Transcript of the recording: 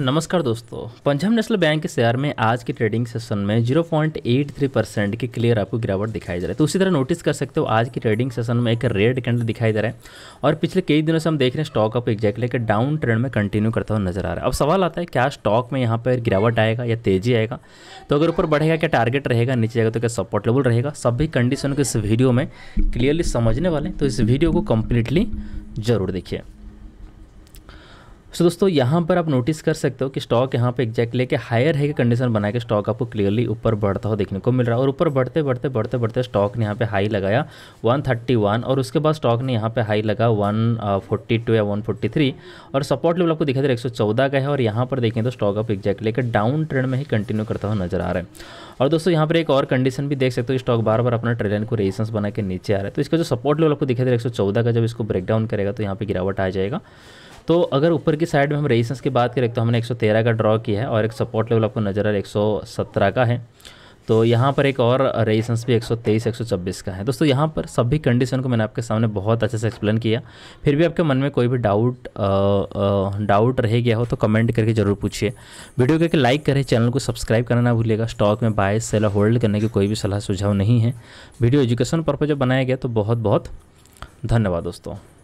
नमस्कार दोस्तों Punjab national bank के शेयर में आज के ट्रेडिंग सेशन में 0.83 परसेंट की क्लियर आपको गिरावट दिखाई दे रहा है तो उसी तरह नोटिस कर सकते हो आज की ट्रेडिंग सेशन में एक रेड कैंडल दिखाई दे रहा है और पिछले कई दिनों से हम देख रहे हैं स्टॉक आपको एक्जैक्टली के डाउन ट्रेंड में कंटिन्यू करता हुआ नजर आ रहा है अब सवाल आता है क्या स्टॉक में यहाँ पर गिरावट आएगा या तेजी आएगा तो अगर ऊपर बढ़ेगा क्या टारगेट रहेगा नीचे जाएगा तो क्या सपोर्टेबल रहेगा सभी कंडीशन को इस वीडियो में क्लियरली समझने वाले हैं तो इस वीडियो को कम्प्लीटली जरूर देखिए सो so, दोस्तों यहाँ पर आप नोटिस कर सकते हो कि स्टॉक यहाँ पे एग्जैक्टली लेके हायर है कि कंडीशन बना के स्टॉक आपको क्लियरली ऊपर बढ़ता हुआ देखने को मिल रहा है और ऊपर बढ़ते बढ़ते बढ़ते बढ़ते स्टॉक ने यहाँ पे हाई लगाया 131 और उसके बाद स्टॉक ने यहाँ पे हाई लगा 142 या 143 और सपोर्ट लेवल आपको दिखा दे रहा है एक का है और यहाँ पर देखें तो स्टॉक आप एग्जैक्टली लेकर डाउन ट्रेंड में ही कंटिन्यू करता हुआ नजर आ रहा है और दोस्तों यहाँ पर एक और कंडीशन भी देख सकते हो स्टॉक बार बार अपना ट्रेलन को रेजिस्टेंस बना के नीचे आ रहा है तो इसका जो सपोर्ट लेवल आपको दिखा दे रहा का जब इसको ब्रेकडाउन करेगा तो यहाँ पर गिरावट आ जाएगा तो अगर ऊपर की साइड में हम रेजिस्टेंस की बात करें तो हमने 113 का ड्रॉ किया है और एक सपोर्ट लेवल आपको नज़र आ रहा है 117 का है तो यहाँ पर एक और रेजिस्टेंस भी 123 126 का है दोस्तों यहाँ पर सभी कंडीशन को मैंने आपके सामने बहुत अच्छे से एक्सप्लेन किया फिर भी आपके मन में कोई भी डाउट डाउट रह गया हो तो कमेंट करके ज़रूर पूछिए वीडियो करके लाइक करें चैनल को सब्सक्राइब करना ना भूलिएगा स्टॉक में बाय सेल होल्ड करने की कोई भी सलाह सुझाव नहीं है वीडियो एजुकेशन पर्पज जब बनाया गया तो बहुत बहुत धन्यवाद दोस्तों